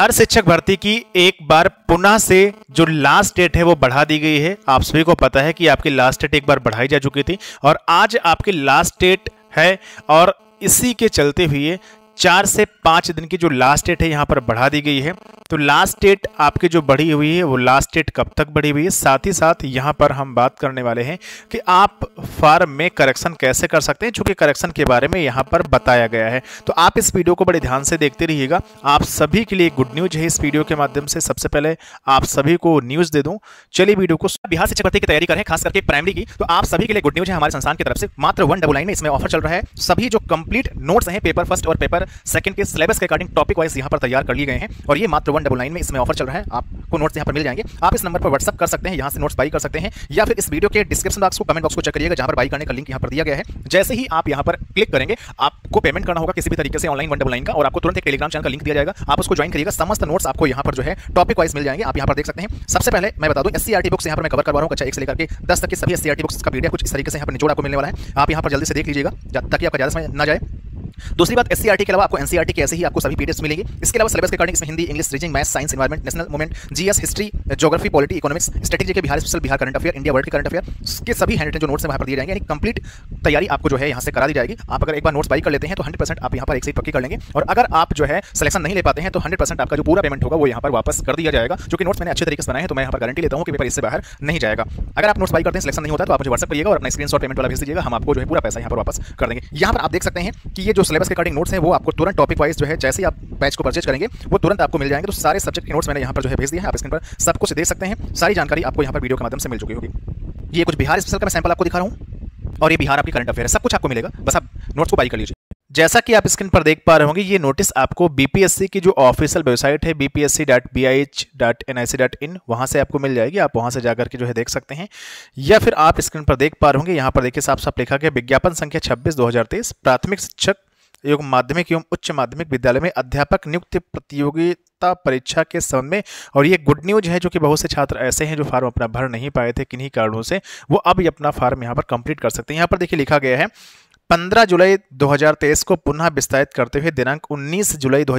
हर शिक्षक भर्ती की एक बार पुनः से जो लास्ट डेट है वो बढ़ा दी गई है आप सभी को पता है कि आपकी लास्ट डेट एक बार बढ़ाई जा चुकी थी और आज आपकी लास्ट डेट है और इसी के चलते हुए चार से पाँच दिन की जो लास्ट डेट है यहाँ पर बढ़ा दी गई है तो लास्ट डेट आपकी जो बढ़ी हुई है वो लास्ट डेट कब तक बढ़ी हुई है साथ ही साथ यहाँ पर हम बात करने वाले हैं कि आप फार्म में करेक्शन कैसे कर सकते हैं चूँकि करेक्शन के बारे में यहाँ पर बताया गया है तो आप इस वीडियो को बड़े ध्यान से देखते रहिएगा आप सभी के लिए गुड न्यूज है इस वीडियो के माध्यम से सबसे पहले आप सभी को न्यूज़ दे दूँ चलिए वीडियो को बिहार शिक्षक की तैयारी करें खास करके प्राइमरी की तो आप सभी के लिए गुड न्यूज है हमारे संस्थान की तरफ से मात्र वन डबल नाइन में इसमें ऑफर चल रहा है सभी जो कंप्लीट नोट्स हैं पेपर फर्स्ट और पेपर सेकंड के सिलेबस के अकॉर्डिंग टॉपिक वाइज यहाँ पर तैयार कर लिए गए हैं और ये मात्र वन डबल नाइन में इसमें ऑफर चल रहा है आपको नोट्स यहाँ पर मिल जाएंगे आप इस नंबर पर व्हाट्सअप कर सकते हैं यहाँ से नोट्स बाई कर सकते हैं या फिर इस वीडियो के डिस्क्रिप्शन बॉक्स को कमेंट बॉक्स को चेक करिएगा जहाँ पर बाई करने का लिंक यहाँ पर दिया गया है जैसे ही आप यहाँ पर क्लिक करेंगे आपको पेमेंट करना होगा किसी भी तरीके से ऑनलाइन वन डबल नाइन का और आपको तुरंत एक टेलीग्राम चैनल का लिंक दिया जाएगा आप उसको ज्वाइन करिएगा समस्त नोट्स आपको यहाँ पर जो है टॉपिक वाइज मिल जाएंगे आप यहाँ पर देख सकते हैं सबसे पहले मैं बता दूँ एस सी बुक्स यहाँ पर मैं कवर करवा रहा हूँ कक्षा एक से लेकर के दस तक के सभी एस सी बुक्स का पीडिया कुछ इस तरीके से यहाँ पर निचोड़ आपको मिलने वाला है आप यहाँ पर जल्दी से देख लीजिएगा ताकि आपका ज्यादा समय ना जाए दूसरी बात एससीआर के अलावा आपको एनसीआरटी के ऐसे ही आपको सभी पीडीएफ्स मिलेंगे इसके अलावा सिलेबस के अकॉर्डिंग इसमें Hindi English reasoning math science environment national movement GS history geography polity economics strategy के Bihar special Bihar current affair India world current affair के सभी हैंड जो नोट्स वहाँ पर दिए जाएंगे यानी कंप्लीट तैयारी आपको जो है यहाँ से करा दी जाएगी आप अगर एक बार नोट्स बाई कर लेते हैं तो हंड्रेड आप यहाँ पर एक से पक्की कर लेंगे और अगर आप जो है सिलेक्शन नहीं ले पाते हैं तो हंड्रेड आपका जो पूरा पेमेंट होगा वो यहाँ पर वापस कर दिया जाएगा जो कि नोट्स मैंने अच्छे तरीके से बनाए हैं तो मैं यहाँ पर गारंटी लेता हूँ कि पेपर इससे बाहर नहीं जाएगा अगर आप नोट्स बाई करते हैं सिलेक्शन नहीं होता तो आप मुझे व्हाट्सअप करिएगा और अपना स्क्रीन पेमेंट वाला भेज दीजिएगा हम आपको जो है पूरा पैसा यहाँ पर वापस कर देंगे यहाँ पर आप देख सकते हैं कि ये जो सिलेबस के अकॉर्डिंग नोट्स हैं वो आपको तुरंत टॉपिक वाइज जो है जैसे ही आप बैच को परचेज करेंगे वो तुरंत आपको मिल जाएंगे तो सारे सब्जेक्ट के नोट्स मैंने यहाँ पर जो है भेज दिया है आप स्क्रीन पर सब कुछ देख सकते हैं सारी जानकारी आपको यहाँ पर वीडियो के माध्यम से मिल चुकी होगी ये कुछ बिहार स्पेशल का मैं सैंपल आपको दिखा रहा हूँ और ये बिहार आपकी करंट अफेयर है सब कुछ आपको मिलेगा बस आप नोट्स को बाई कर लीजिए जैसा कि आप स्क्रीन पर देख पा रहे होंगे ये नोटिस आपको बीपीएससी की जो ऑफिशियल वेबसाइट है bpsc.bih.nic.in वहां से आपको मिल जाएगी आप वहां से जाकर के जो है देख सकते हैं या फिर आप स्क्रीन पर देख पा रहे होंगे यहाँ पर देखिए साफ साफ लिखा गया विज्ञापन संख्या 26 2023 प्राथमिक शिक्षक एवं माध्यमिक एवं उच्च माध्यमिक विद्यालय में अध्यापक नियुक्ति प्रतियोगिता परीक्षा के संबंध में और ये गुड न्यूज है जो कि बहुत से छात्र ऐसे हैं जो फार्म अपना भर नहीं पाए थे किन्हीं कारणों से वो अब अपना फार्म यहाँ पर कंप्लीट कर सकते हैं यहाँ पर देखिए लिखा गया है पंद्रह जुलाई दो को पुनः विस्तारित करते हुए दिनांक उन्नीस जुलाई दो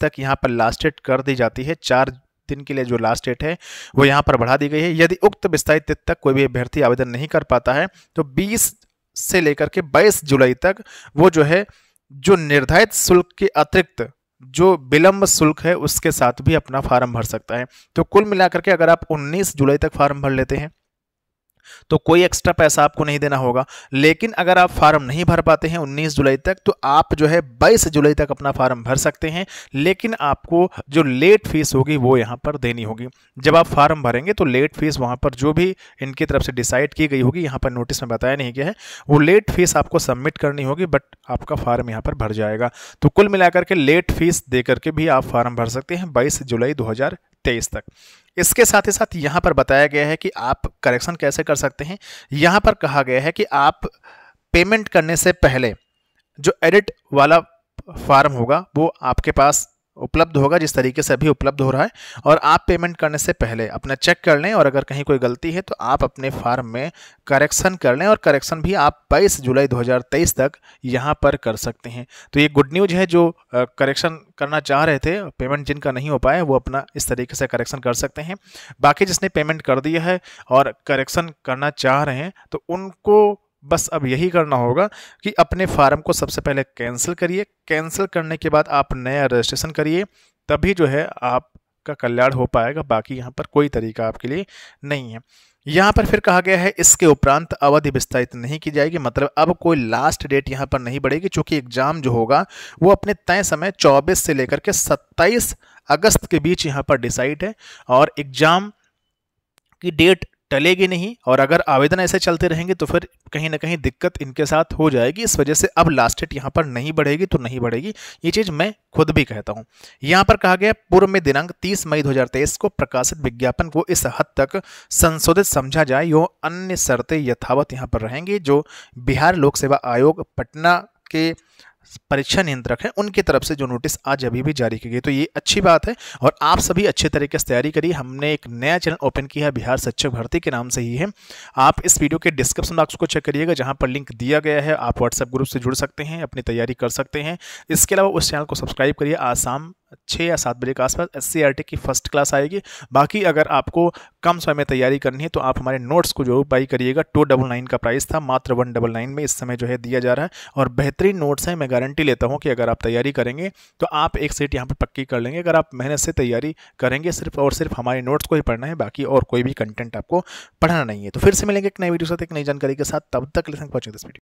तक यहाँ पर लास्ट डेट कर दी जाती है चार दिन के लिए जो लास्ट डेट है वो यहाँ पर बढ़ा दी गई है यदि उक्त विस्तारित तक कोई भी अभ्यर्थी आवेदन नहीं कर पाता है तो 20 से लेकर के 22 जुलाई तक वो जो है जो निर्धारित शुल्क के अतिरिक्त जो विलंब शुल्क है उसके साथ भी अपना फार्म भर सकता है तो कुल मिलाकर के अगर आप 19 जुलाई तक फार्म भर लेते हैं तो कोई एक्स्ट्रा पैसा आपको नहीं देना होगा लेकिन अगर आप फार्म नहीं भर पाते हैं 19 जुलाई तक तो आप जो है 22 जुलाई तक अपना फार्म भर सकते हैं लेकिन आपको जो लेट फीस होगी वो यहाँ पर देनी होगी जब आप फार्म भरेंगे तो लेट फीस वहाँ पर जो भी इनकी तरफ से डिसाइड की गई होगी यहाँ पर नोटिस में बताया नहीं गया है वो लेट फीस आपको सबमिट करनी होगी बट आपका फार्म यहाँ पर भर जाएगा तो कुल मिलाकर के लेट फीस दे करके भी आप फार्म भर सकते हैं बाईस जुलाई दो तेईस तक इसके साथ ही साथ यहाँ पर बताया गया है कि आप करेक्शन कैसे कर सकते हैं यहाँ पर कहा गया है कि आप पेमेंट करने से पहले जो एडिट वाला फार्म होगा वो आपके पास उपलब्ध होगा जिस तरीके से अभी उपलब्ध हो रहा है और आप पेमेंट करने से पहले अपना चेक कर लें और अगर कहीं कोई गलती है तो आप अपने फार्म में करेक्शन कर लें और करेक्शन भी आप 22 जुलाई 2023 तक यहां पर कर सकते हैं तो ये गुड न्यूज है जो करेक्शन करना चाह रहे थे पेमेंट जिनका नहीं हो पाया वो अपना इस तरीके से करेक्शन कर सकते हैं बाकी जिसने पेमेंट कर दिया है और करेक्शन करना चाह रहे हैं तो उनको बस अब यही करना होगा कि अपने फार्म को सबसे पहले कैंसिल करिए कैंसिल करने के बाद आप नया रजिस्ट्रेशन करिए तभी जो है आपका कल्याण हो पाएगा बाकी यहाँ पर कोई तरीका आपके लिए नहीं है यहाँ पर फिर कहा गया है इसके उपरांत अवधि विस्तारित नहीं की जाएगी मतलब अब कोई लास्ट डेट यहाँ पर नहीं बढ़ेगी चूँकि एग्जाम जो होगा वो अपने तय समय 24 से लेकर के 27 अगस्त के बीच यहाँ पर डिसाइड है और एग्जाम की डेट टलेगी नहीं और अगर आवेदन ऐसे चलते रहेंगे तो फिर कहीं ना कहीं दिक्कत इनके साथ हो जाएगी इस वजह से अब लास्ट डेट यहाँ पर नहीं बढ़ेगी तो नहीं बढ़ेगी ये चीज़ मैं खुद भी कहता हूँ यहाँ पर कहा गया पूर्व में दिनांक 30 मई 2023 को प्रकाशित विज्ञापन को इस हद तक संशोधित समझा जाए यो अन्य शर्तें यथावत यहाँ पर रहेंगी जो बिहार लोक सेवा आयोग पटना के परीक्षा नियंत्रक है उनकी तरफ से जो नोटिस आज अभी भी जारी की गई तो ये अच्छी बात है और आप सभी अच्छे तरीके से तैयारी करिए हमने एक नया चैनल ओपन किया है बिहार शिक्षक भर्ती के नाम से ही है आप इस वीडियो के डिस्क्रिप्शन बॉक्स को चेक करिएगा जहां पर लिंक दिया गया है आप व्हाट्सएप ग्रुप से जुड़ सकते हैं अपनी तैयारी कर सकते हैं इसके अलावा उस चैनल को सब्सक्राइब करिए आसाम छः या सात बजे के आसपास एस e की फर्स्ट क्लास आएगी बाकी अगर आपको कम समय में तैयारी करनी है तो आप हमारे नोट्स को जो बाई करिएगा टू डबल नाइन का प्राइस था मात्र वन डबल नाइन में इस समय जो है दिया जा रहा है और बेहतरीन नोट्स हैं मैं गारंटी लेता हूँ कि अगर आप तैयारी करेंगे तो आप एक सीट यहाँ पर पक्की कर लेंगे अगर आप मेहनत से तैयारी करेंगे सिर्फ और सिर्फ हमारे नोट्स को ही पढ़ना है बाकी और कोई भी कंटेंट आपको पढ़ना नहीं है तो फिर से मिलेंगे एक नई वीडियो साथ एक नई जानकारी के साथ तब तक लेसन पहुँचेंगे इस वीडियो